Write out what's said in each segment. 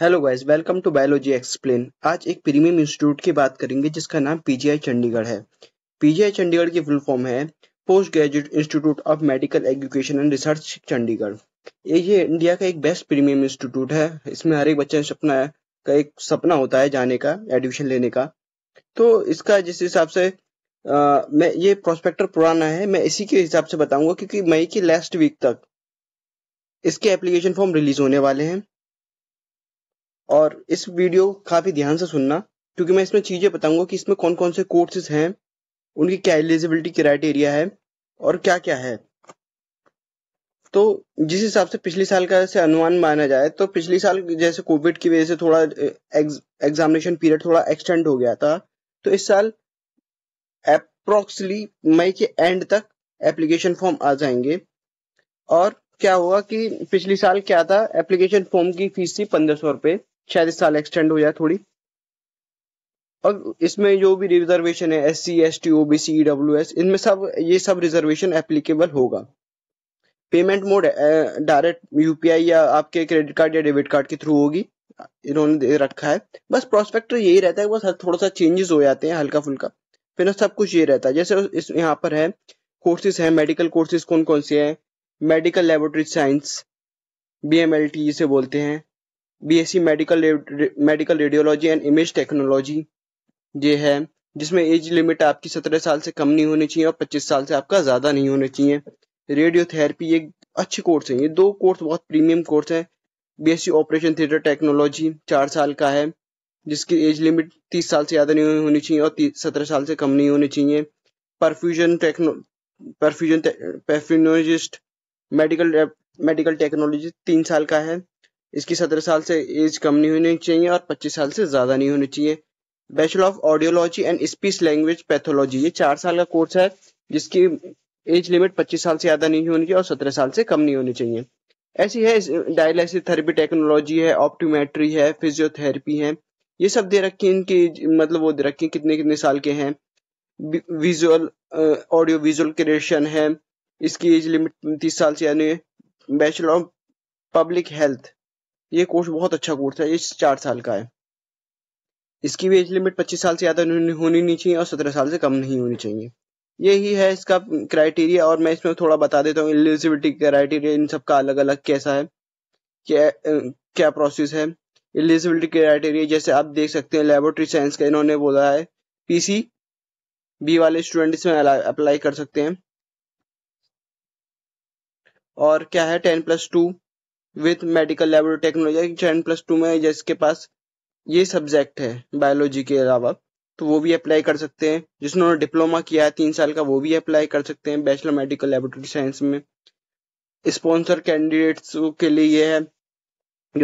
Hello guys welcome to biology explain आज एक premium institute की बात करेंगे जिसका नाम पीजीआई चंडीगढ़ है पीजीआई चंडीगढ़ की फुल फॉर्म है post graduate institute of medical education and research Chandigarh ये इंडिया का एक बेस्ट प्रीमियम इंस्टीट्यूट है इसमें हर एक बच्चा सपना का एक सपना होता है जाने का एडमिशन लेने का तो इसका जिस हिसाब से मैं ये प्रोस्पेक्टर पुराना है मैं इसी के हिसाब से बताऊंगा क्योंकि मई की लास्ट वीक तक इसके एप्लीकेशन फॉर्म रिलीज होने वाले हैं और इस वीडियो काफी ध्यान से सुनना क्योंकि मैं इसमें चीजें बताऊंगा कि इसमें कौन कौन से कोर्सेज हैं उनकी क्या एलिजिबिलिटी क्राइटेरिया है और क्या क्या है तो जिस हिसाब से पिछले साल का से अनुमान माना जाए तो पिछले साल जैसे कोविड की वजह से थोड़ा एग्जामिनेशन पीरियड थोड़ा एक्सटेंड हो गया था तो इस साल अप्रोक्सली मई के एंड तक एप्लीकेशन फॉर्म आ जाएंगे और क्या हुआ कि पिछले साल क्या था एप्लीकेशन फॉर्म की फीस थी पंद्रह सौ रुपये शायद इस साल एक्सटेंड हो जाए थोड़ी और इसमें जो भी रिजर्वेशन है S C S T O B C W S इनमें सब ये सब रिजर्वेशन एप्लीकेबल होगा पेमेंट मोड डायरेक्ट यूपीआई या आपके क्रेडिट कार्ड या डेबिट कार्ड के थ्रू होगी इन्होंने दे रखा है बस प्रोस्पेक्ट यही रहता है बस थोड़ा सा चेंजेस हो जाते हैं हल्का फुल्का फिर ना सब कुछ ये रहता है जैसे इस यहाँ पर है कोर्सेज हैं मेडिकल कोर्सेज कौन कौन से हैं medical laboratory science B M L T जिसे बोलते हैं B S C medical medical radiology and image technology ये है जिसमें एज लिमिट आपकी सत्रह साल से कम नहीं होनी चाहिए और पच्चीस साल से आपका ज़्यादा नहीं होना चाहिए रेडियोथेरेपी ये अच्छे कोर्स हैं ये दो कोर्स बहुत प्रीमियम कोर्स हैं सी ऑपरेशन थिएटर टेक्नोलॉजी चार साल का है जिसकी एज लिमिट तीस साल से ज़्यादा नहीं होनी चाहिए और सत्रह साल से कम नहीं होनी चाहिए perfusion techno perfusion perfusionologist medical medical technology तीन साल का है इसकी सत्रह साल से एज कम नहीं होनी चाहिए और पच्चीस साल से ज़्यादा नहीं होनी चाहिए bachelor of audiology and speech language pathology ये चार साल का कोर्स है जिसकी एज लिमिट पच्चीस साल से ज़्यादा नहीं होनी चाहिए और सत्रह साल से कम नहीं होनी चाहिए ऐसी है डायलिसिस थेरेपी टेक्नोलॉजी है ऑप्टोमेट्री है फिजियोथेरेपी है ये सब दे रखे हैं इनके मतलब वो दे रखे हैं कितने कितने साल के हैं विजुअल ऑडियो विजुअल क्रिएशन है इसकी एज लिमिट तीस साल से यानी बैचलर ऑफ पब्लिक हेल्थ ये कोर्स बहुत अच्छा कोर्स है ये चार साल का है इसकी भी एज लिमिट पच्चीस साल से ज़्यादा होनी नहीं चाहिए और सत्रह साल से कम नहीं होनी चाहिए यही है इसका क्राइटेरिया और मैं इसमें थोड़ा बता देता हूँ एलिजिबिलिटी क्राइटेरिया इन सब का अलग अलग कैसा है क्या क्या प्रोसेस है एलिजिबिलिटी क्राइटेरिया जैसे आप देख सकते हैं लेबोरेटरी साइंस का इन्होंने बोला है पीसी बी वाले स्टूडेंट इसमें अप्लाई कर सकते हैं और क्या है ten plus two with medical laboratory technology ten plus two में जिसके पास ये सब्जेक्ट है बायोलॉजी के अलावा तो वो भी अप्लाई कर सकते हैं जिसने डिप्लोमा किया है तीन साल का वो भी अप्लाई कर सकते हैं बैचलर मेडिकल लेबोरेटरी साइंस में स्पॉन्सर कैंडिडेट्स के लिए ये है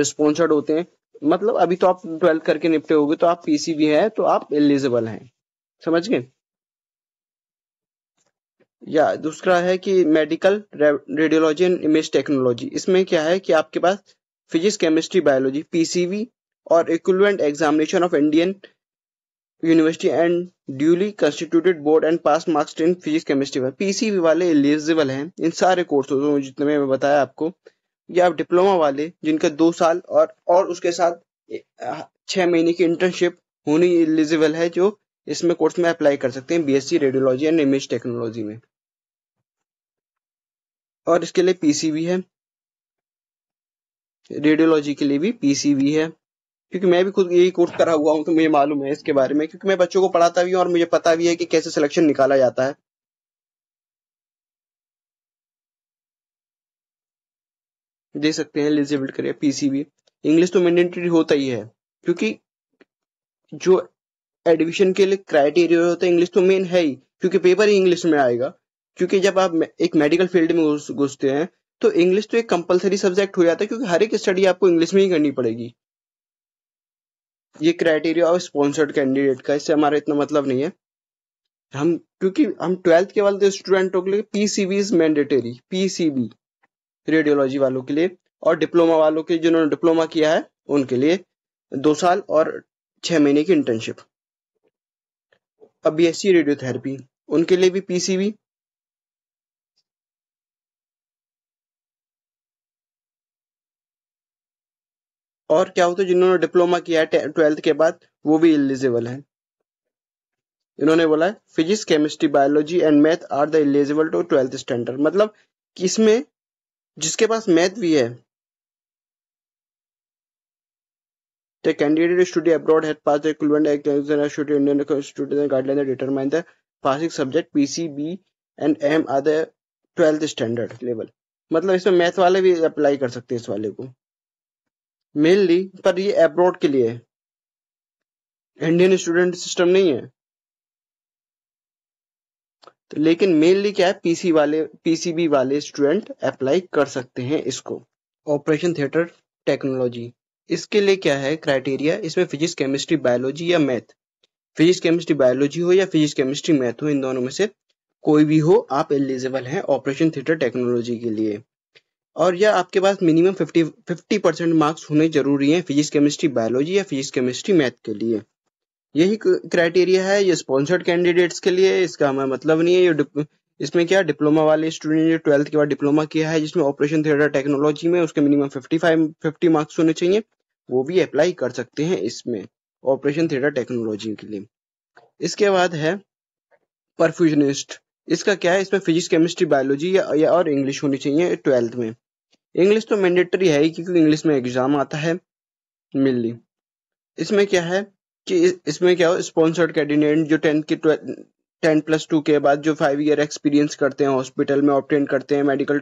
जो स्पॉन्सर्ड होते हैं मतलब अभी तो आप ट्वेल्थ करके निपटे हो तो आप पीसी भी है तो आप एलिजिबल हैं समझ गए या दूसरा है कि medical radiology and image technology इसमें क्या है कि आपके पास फिजिक्स केमिस्ट्री बायोलॉजी पीसीवी और equivalent examination of Indian university and duly constituted board and pass marks in physics chemistry PCB वाले एलिजिबल हैं इन सारे कोर्सेज जितने मैं बताया आपको या डिप्लोमा वाले जिनका दो साल और और उसके साथ छह महीने की इंटर्नशिप होनी एलिजिबल है जो इसमें कोर्स में अप्लाई कर सकते हैं BSc radiology and image technology में और इसके लिए पीसी भी है रेडियोलॉजी के लिए भी पीसी भी है क्योंकि मैं भी खुद यही कोर्स करा हुआ हूँ तो मुझे मालूम है इसके बारे में क्योंकि मैं बच्चों को पढ़ाता भी हूँ और मुझे पता भी है कि कैसे सिलेक्शन निकाला जाता है दे सकते हैं एलिजिबल करिए पीसीबी इंग्लिश तो मैंडेटरी होता ही है क्योंकि जो एडमिशन के लिए क्राइटेरिया होता है इंग्लिश तो मेन है ही क्योंकि पेपर ही इंग्लिश में आएगा क्योंकि जब आप एक मेडिकल फील्ड में घुसते हैं तो इंग्लिश तो एक कंपलसरी सब्जेक्ट हो जाता है क्योंकि हर एक स्टडी आपको इंग्लिश में ही करनी पड़ेगी ये क्राइटेरिया और स्पॉन्सर्ड कैंडिडेट का इससे हमारा इतना मतलब नहीं है हम क्योंकि हम ट्वेल्थ के वाले स्टूडेंटों के लिए PCB is mandatory PCB radiology वालों के लिए और डिप्लोमा वालों के जिन्होंने डिप्लोमा किया है उनके लिए दो साल और छह महीने की इंटर्नशिप अब बी एस सी रेडियोथेरेपी उनके लिए भी पीसीबी और क्या होता है जिन्होंने डिप्लोमा किया है ट्वेल्थ के बाद वो भी एलिजिबल है इन्होंने बोला है physics chemistry biology and math are the eligible to twelfth standard मतलब इसमें जिसके पास मैथ भी है The candidate study abroad had passed the equivalent examination should Indian student guideline that determine the passing subject PCB and M are the 12th standard level मतलब इसमें math वाले भी अप्लाई कर सकते हैं इस वाले को मेनली पर ये अब्रॉड के लिए है इंडियन स्टूडेंट सिस्टम नहीं है तो लेकिन मेनली क्या है पीसी वाले पीसीबी वाले स्टूडेंट अप्लाई कर सकते हैं इसको ऑपरेशन थिएटर टेक्नोलॉजी इसके लिए क्या है क्राइटेरिया इसमें फिजिक्स केमिस्ट्री बायोलॉजी या मैथ फिजिक्स केमिस्ट्री बायोलॉजी हो या फिजिक्स केमिस्ट्री मैथ हो इन दोनों में से कोई भी हो आप एलिजिबल हैं ऑपरेशन थिएटर टेक्नोलॉजी के लिए और यह आपके पास minimum fifty fifty percent marks होने जरूरी हैं फिजिक्स केमिस्ट्री बायोलॉजी या फिजिक्स केमिस्ट्री मैथ के लिए यही क्राइटेरिया है ये स्पॉन्सर्ड कैंडिडेट्स के लिए इसका हमें मतलब नहीं है ये इसमें क्या डिप्लोमा वाले स्टूडेंट जो ट्वेल्थ के बाद डिप्लोमा किया है जिसमें ऑपरेशन थिएटर टेक्नोलॉजी में उसके minimum fifty five fifty marks होने चाहिए वो भी अप्लाई कर सकते हैं इसमें ऑपरेशन थिएटर टेक्नोलॉजी के लिए इसके बाद है परफ्यूजनिस्ट इसका क्या है इसमें फिजिक्स केमिस्ट्री बायोलॉजी या, या और इंग्लिश होनी चाहिए ट्वेल्थ में इंग्लिश तो मैंडेटरी है ही क्योंकि इंग्लिश में एग्जाम आता है मिलली इसमें क्या है कि इसमें क्या हो स्पॉन्सर्ड कैंडिडेट जो टेंथ के टेन प्लस टू के बाद जो फाइव ईयर एक्सपीरियंस करते हैं हॉस्पिटल में ऑप्टेन करते हैं मेडिकल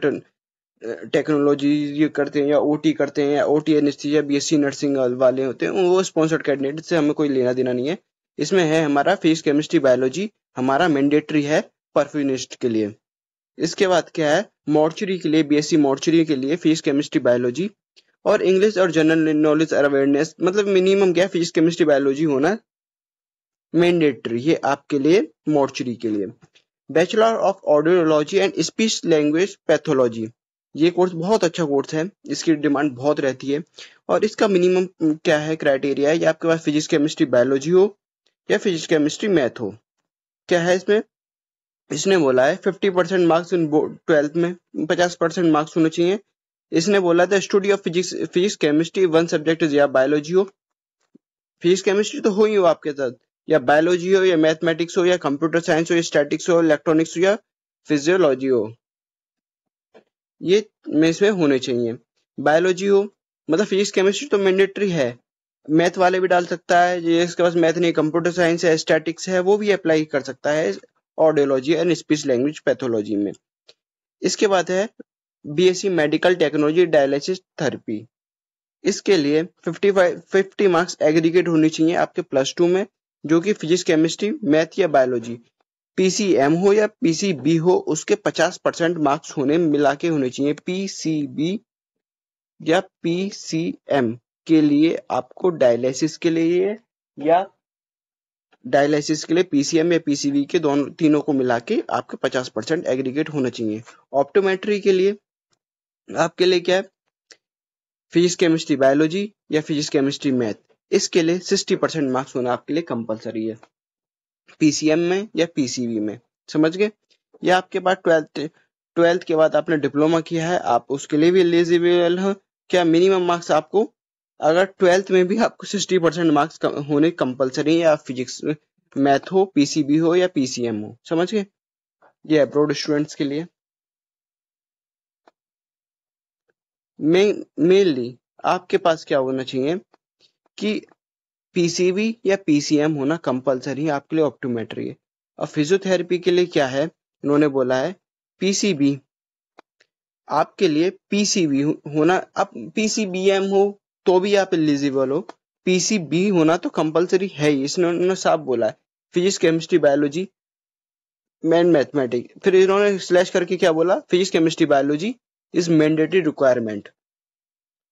टेक्नोलॉजी करते हैं या ओ करते हैं या ओ टी या बी नर्सिंग वाले होते हैं वो स्पॉन्सर्ड कैंडिडेट से हमें कोई लेना देना नहीं है इसमें है हमारा फिजिक्स केमिस्ट्री बायोलॉजी हमारा मैंडेटरी है परफ्यूनिस्ट के लिए इसके बाद क्या है मॉर्चरी के लिए सी मॉर्चरी के लिए फिजिक्स केमिस्ट्री बायोलॉजी और इंग्लिश और जनरल नॉलेज अवेयरनेस मतलब मिनिमम क्या फिजिक्स केमिस्ट्री बायोलॉजी होना मैंडेटरी ये आपके लिए मोर्चरी के लिए bachelor of audiology and speech language pathology ये कोर्स बहुत अच्छा कोर्स है इसकी डिमांड बहुत रहती है और इसका मिनिमम क्या है क्राइटेरिया है या आपके पास फिजिक्स केमिस्ट्री बायोलॉजी हो या फिजिक्स केमिस्ट्री मैथ हो क्या है इसमें इसने बोला है fifty percent marks in twelfth में पचास परसेंट मार्क्स होने चाहिए इसने बोला था study of physics physics chemistry one subject is या बायोलॉजी हो फिजिक्स केमिस्ट्री तो हो ही हो आपके साथ या बायोलॉजी हो या मैथमेटिक्स हो या कंप्यूटर साइंस हो या स्टैटिक्स हो इलेक्ट्रॉनिक्स हो या फिजियोलॉजी हो ये में इसमें होने चाहिए बायोलॉजी हो मतलब फिजिक्स केमिस्ट्री तो मैंडेटरी है मैथ वाले भी डाल सकता है जिसके पास मैथ नहीं कंप्यूटर साइंस है स्टैटिक्स है वो भी अप्लाई कर सकता है audiology and speech language pathology में इसके बाद है BSc medical technology dialysis therapy इसके लिए 55 50 मार्क्स एग्रीगेट होनी चाहिए आपके प्लस टू में जो कि फिजिक्स केमिस्ट्री मैथ या बायोलॉजी पीसीएम हो या पीसीबी हो उसके 50 परसेंट मार्क्स होने मिला के होने चाहिए पीसीबी या पीसीएम के लिए आपको डायलिसिस के लिए या डायलिसिस के लिए पीसीएम या पीसीबी के दोनों तीनों को मिला के आपके 50 परसेंट एग्रीगेट होना चाहिए ऑप्टोमेट्री के लिए आपके लिए क्या है फिजिक्स केमिस्ट्री बायोलॉजी या फिजिक्स केमिस्ट्री मैथ इसके लिए सिक्सटी परसेंट मार्क्स होना आपके लिए कंपलसरी है पीसीएम में या पीसीबी में समझ गए या आपके पास ट्वेल्थ ट्वेल्थ के बाद आपने डिप्लोमा किया है आप उसके लिए भी एलिजिबल हो क्या मिनिमम मार्क्स आपको अगर ट्वेल्थ में भी आपको सिक्सटी परसेंट मार्क्स होने कंपलसरी है या फिजिक्स मैथ हो पीसीबी हो या पीसीएम हो समझ गए ये अब्रोड स्टूडेंट्स के लिए मेनली आपके पास क्या होना चाहिए कि पीसीबी या पीसीएम होना कंपलसरी है आपके लिए ऑप्टोमेट्री है और फिजियोथेरेपी के लिए क्या है उन्होंने बोला है पीसीबी आपके लिए पीसीबी होना आप पीसीबीएम हो तो भी आप एलिजिबल हो पीसीबी होना तो कंपलसरी है ही इसने उन्होंने साफ बोला है physics chemistry biology man mathematics फिर इन्होंने स्लैश करके क्या बोला physics chemistry biology is mandatory requirement.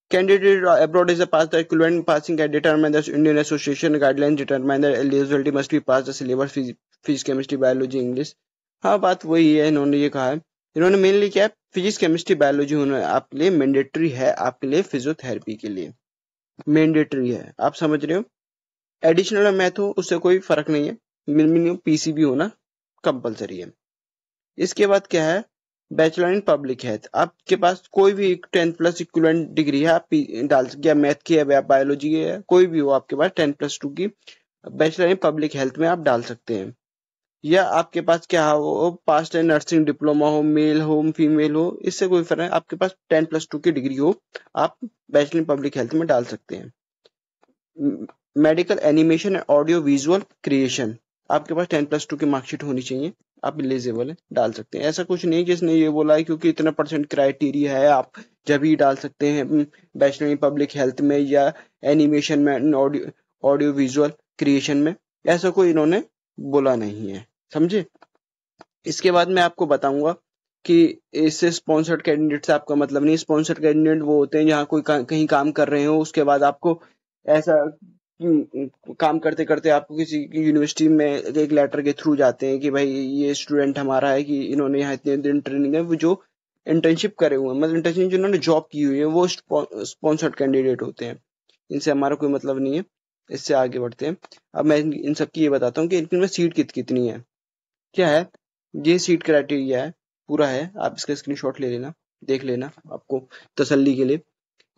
Candidate abroad is a pass the equivalent passing can determine the Indian Association guidelines determine the eligibility must be passed the syllabus physics, chemistry, biology, English. हाँ बात वही है इन्होंने ये कहा है इन्होंने mainly क्या फिजिक्स केमिस्ट्री बायोलॉजी होना आपके लिए मैंडेटरी है आपके लिए फिजियोथेरेपी के लिए मैंडेटरी है आप समझ रहे हो एडिशनल मैथ हो उससे कोई फर्क नहीं है मिनिमम पीसीबी होना कंपलसरी है इसके बाद क्या है बैचलर इन पब्लिक हेल्थ आपके पास कोई भी टेंथ प्लस इक्वलेंट डिग्री है आप डाल सकते हैं मैथ की है या बायोलॉजी की है कोई भी हो आपके पास टेंथ प्लस टू की बैचलर इन पब्लिक हेल्थ में आप डाल सकते हैं या आपके पास क्या हो पास्ट एंड नर्सिंग डिप्लोमा हो मेल हो फीमेल हो इससे कोई फर्क है आपके पास टेन प्लस टू की डिग्री हो आप बैचलर इन पब्लिक हेल्थ में डाल सकते हैं medical animation and audio visual creation आपके पास टेन प्लस टू की मार्कशीट होनी चाहिए आप इलिजिबल है डाल सकते हैं ऐसा कुछ नहीं जिसने ये बोला है क्योंकि इतना परसेंट क्राइटेरिया है आप जब ही डाल सकते हैं बैचलर इन पब्लिक हेल्थ में या एनिमेशन में ऑडियो ऑडियो विजुअल क्रिएशन में ऐसा कोई इन्होंने बोला नहीं है समझे इसके बाद मैं आपको बताऊंगा कि इससे स्पॉन्सर्ड कैंडिडेट से आपका मतलब नहीं स्पॉन्सर्ड कैंडिडेट वो होते हैं जहाँ कोई का, कहीं काम कर रहे हो उसके बाद आपको ऐसा हम्म, काम करते करते आपको किसी यूनिवर्सिटी में एक लेटर के थ्रू जाते हैं कि भाई ये स्टूडेंट हमारा है कि इन्होंने यहाँ इतने दिन ट्रेनिंग है वो जो इंटर्नशिप करे हुए हैं मतलब इंटर्नशिप जिन्होंने जॉब की हुई है वो स्पॉन्सर्ड कैंडिडेट होते हैं इनसे हमारा कोई मतलब नहीं है इससे आगे बढ़ते हैं अब मैं इन सबकी ये बताता हूँ कि इनमें सीट कित कितनी है क्या है ये सीट क्राइटेरिया है पूरा है आप इसका स्क्रीन ले लेना देख लेना आपको तसल्ली के लिए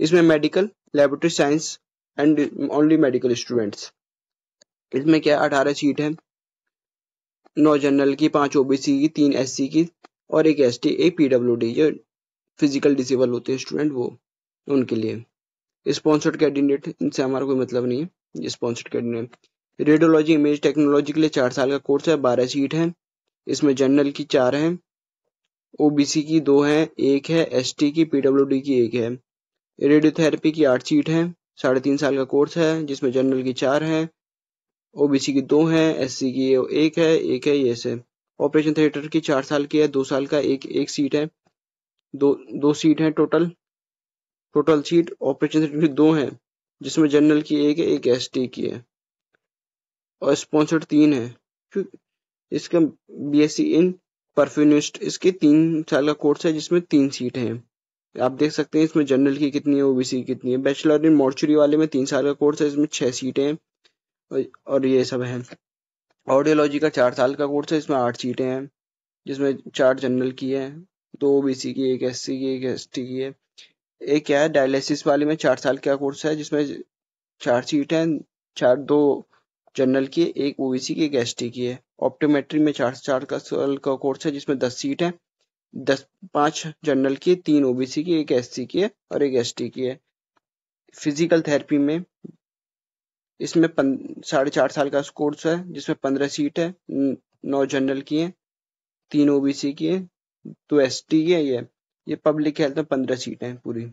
इसमें medical laboratory science and only medical students इसमें क्या अठारह सीट है नौ जनरल की पांच ओबीसी की तीन एससी की और एक एसटी एक पीडब्ल्यूडी जो फिजिकल डिसेबल होते हैं स्टूडेंट वो उनके लिए स्पॉन्सर्ड कैंडिडेट इनसे हमारा कोई मतलब नहीं है sponsored candidate radiology image technology के लिए चार साल का कोर्स है बारह सीट है इसमें जनरल की चार है ओबीसी की दो है एक है एसटी की पीडब्ल्यूडी की एक है रेडियोथेरेपी की आठ सीट है साढ़े तीन साल का कोर्स है जिसमें जनरल की चार हैं ओबीसी की दो हैं एससी की एक है एक है ये से ऑपरेशन थिएटर की चार साल की है दो साल का एक एक सीट है दो दो सीट है total total seat operation theatre की दो हैं जिसमें जनरल की एक है एक एस की है और स्पॉन्सर्ड तीन है इसका बी एस सी इन परफ्यूनिस्ट इसके तीन साल का कोर्स है जिसमें तीन सीट हैं आप देख सकते हैं इसमें जनरल की कितनी है ओबीसी की कितनी है बैचलर इन मॉर्चुरी वाले में तीन साल का कोर्स है इसमें छः सीटें हैं और ये सब है ऑडियोलॉजी का चार साल का कोर्स है इसमें आठ सीटें हैं जिसमें चार जनरल की है दो ओ की एक एस की एक एस की है एक क्या है डायलिसिस वाले में चार साल का कोर्स है जिसमें चार सीट हैं चार दो जनरल की है एक ओबीसी की एक एस की है ऑप्टोमेट्री में चार चार का साल का कोर्स है जिसमें दस सीट है दस पांच जनरल की तीन ओबीसी की एक एससी की है और एक एसटी की है फिजिकल थेरेपी में इसमें साढ़े चार साल का कोर्स है जिसमें पंद्रह सीट है नौ जनरल की है तीन ओबीसी की है दो एस टी की है ये ये पब्लिक हेल्थ में पंद्रह सीट है पूरी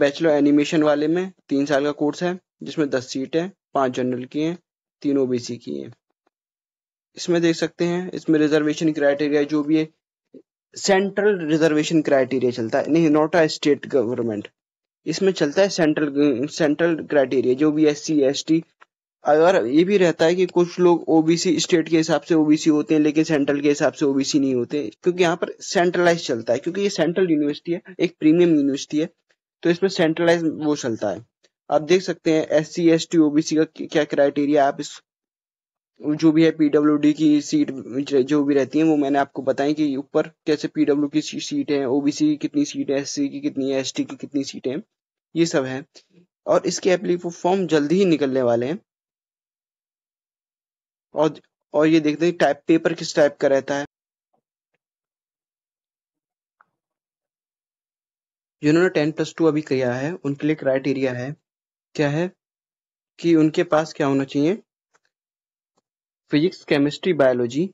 बैचलर एनिमेशन वाले में तीन साल का कोर्स है जिसमें दस सीट है पांच जनरल की है तीन ओबीसी की है इसमें देख सकते हैं इसमें रिजर्वेशन क्राइटेरिया जो भी है सेंट्रल रिजर्वेशन क्राइटेरिया चलता है नहीं नॉट अ स्टेट गवर्नमेंट इसमें चलता है सेंट्रल सेंट्रल क्राइटेरिया जो भी एस सी एस टी अगर ये भी रहता है कि कुछ लोग ओबीसी स्टेट के हिसाब से ओबीसी होते हैं लेकिन सेंट्रल के हिसाब से ओबीसी नहीं होते क्योंकि यहाँ पर सेंट्रलाइज चलता है क्योंकि ये सेंट्रल यूनिवर्सिटी है एक प्रीमियम यूनिवर्सिटी है तो इसमें सेंट्रलाइज वो चलता है आप देख सकते हैं S C S T OBC का क्या क्राइटेरिया आप इस जो भी है पीडब्ल्यू की सीट जो भी रहती है वो मैंने आपको बताई कि ऊपर कैसे पीडब्ल्यू की सीट है ओबीसी की कितनी सीट है एस की कितनी है एस की कितनी सीट है ये सब है और इसके एप्ली फॉर्म जल्दी ही निकलने वाले हैं और और ये देखते हैं टाइप पेपर किस टाइप का रहता है जिन्होंने टेन प्लस टू अभी किया है उनके लिए क्राइटेरिया है क्या है कि उनके पास क्या होना चाहिए फिजिक्स केमिस्ट्री बायोलॉजी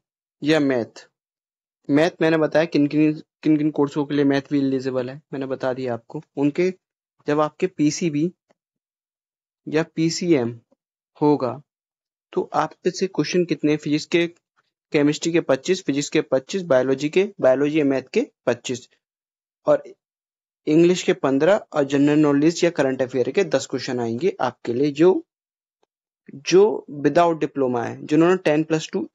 या मैथ मैथ मैंने बताया किन किन किन किन कोर्सों के लिए मैथ भी एलिजिबल है मैंने बता दिया आपको उनके जब आपके पीसीबी या पीसीएम होगा तो आप से क्वेश्चन कितने फिजिक्स के केमिस्ट्री के 25 फिजिक्स के 25 बायोलॉजी के बायोलॉजी या मैथ के 25 और इंग्लिश के 15 और जनरल नॉलेज या करंट अफेयर के 10 क्वेश्चन आएंगे आपके लिए जो जो विदाउट डिप्लोमा है जिन्होंने टेन प्लस टू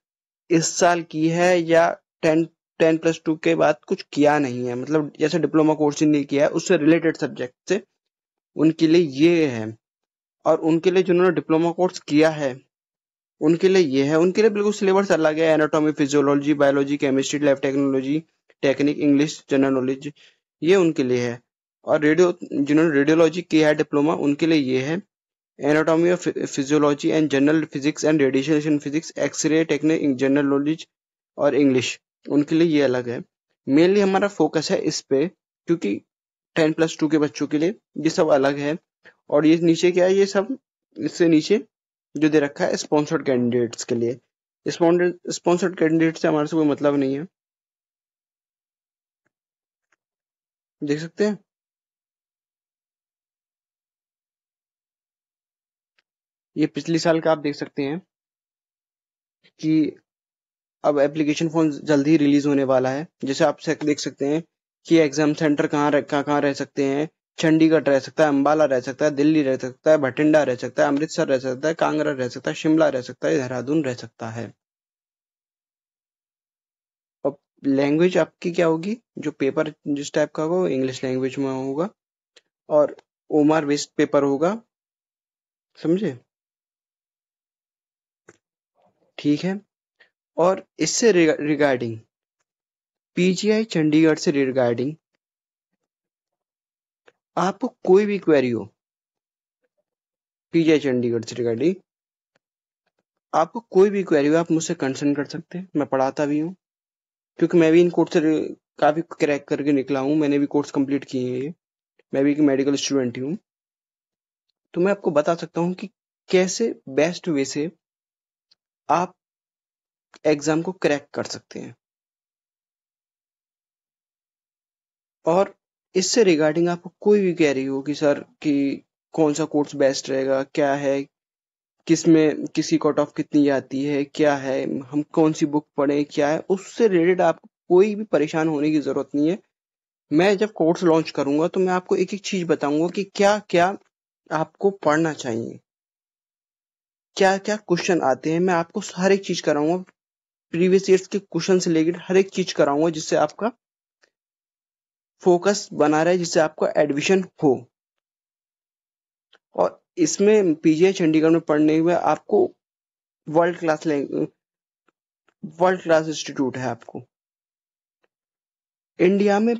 इस साल की है या टेन टेन प्लस टू के बाद कुछ किया नहीं है मतलब जैसे डिप्लोमा कोर्स ही नहीं किया है उससे रिलेटेड सब्जेक्ट से उनके लिए ये है और उनके लिए जिन्होंने डिप्लोमा कोर्स किया है उनके लिए ये है उनके लिए बिल्कुल सिलेबस अलग है anatomy physiology biology chemistry life technology technique English general knowledge ये उनके लिए है और रेडियो जिन्होंने रेडियोलॉजी किया है डिप्लोमा उनके लिए ये है anatomy of physiology and general physics and radiation physics x ray ray general knowledge और इंग्लिश उनके लिए ये अलग है मेनली हमारा फोकस है इस पे क्योंकि टेन प्लस टू के बच्चों के लिए ये सब अलग है और ये नीचे क्या है ये सब इससे नीचे जो दे रखा है स्पॉन्सर्ड कैंडिडेट्स के लिए स्पॉन्सर्ड कैंडिडेट से हमारे से कोई मतलब नहीं है देख सकते हैं ये पिछले साल का आप देख सकते हैं कि अब एप्लीकेशन फॉर्म जल्दी रिलीज होने वाला है जैसे आप देख सकते हैं कि एग्जाम सेंटर कहाँ कहाँ कहाँ रह सकते हैं चंडीगढ़ रह सकता है अम्बाला रह सकता है दिल्ली रह सकता है भटिंडा रह सकता है अमृतसर रह सकता है कांगड़ा रह सकता है शिमला रह सकता है देहरादून रह सकता है अब लैंग्वेज आपकी क्या होगी जो पेपर जिस टाइप का होगा इंग्लिश लैंग्वेज में होगा और ओमार बेस्ड पेपर होगा समझे ठीक है और इससे रिगार्डिंग पीजीआई चंडीगढ़ से रिगार्डिंग आपको कोई भी क्वेरी हो पीजीआई चंडीगढ़ से रिगार्डिंग आपको कोई भी क्वेरी हो आप मुझसे कंसर्न कर सकते हैं मैं पढ़ाता भी हूँ क्योंकि मैं भी इन कोर्स से काफ़ी क्रैक करके निकला हूँ मैंने भी कोर्स कंप्लीट किए हैं ये मैं भी एक मेडिकल स्टूडेंट ही हूँ तो मैं आपको बता सकता हूँ कि कैसे बेस्ट वे से आप एग्जाम को क्रैक कर सकते हैं और इससे रिगार्डिंग आपको कोई भी रही हो कि सर कि कौन सा कोर्स बेस्ट रहेगा क्या है किस में किसी कट ऑफ कितनी आती है क्या है हम कौन सी बुक पढ़ें क्या है उससे रिलेटेड आपको कोई भी परेशान होने की ज़रूरत नहीं है मैं जब कोर्स लॉन्च करूंगा तो मैं आपको एक एक चीज़ बताऊंगा कि क्या क्या आपको पढ़ना चाहिए क्या क्या क्वेश्चन आते हैं मैं आपको हर एक चीज कराऊंगा प्रीवियस ईयर्स के क्वेश्चन से रिलेटेड हर एक चीज कराऊंगा जिससे आपका फोकस बना रहे जिससे आपका एडमिशन हो और इसमें पीजीआई चंडीगढ़ में पढ़ने में आपको world class world class institute है आपको इंडिया में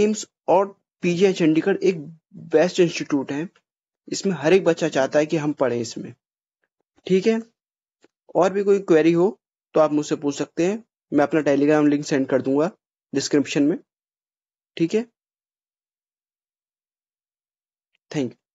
एम्स और पीजीआई चंडीगढ़ एक बेस्ट इंस्टीट्यूट है इसमें हर एक बच्चा चाहता है कि हम पढ़े इसमें ठीक है और भी कोई क्वेरी हो तो आप मुझसे पूछ सकते हैं मैं अपना टेलीग्राम लिंक सेंड कर दूंगा डिस्क्रिप्शन में ठीक है थैंक यू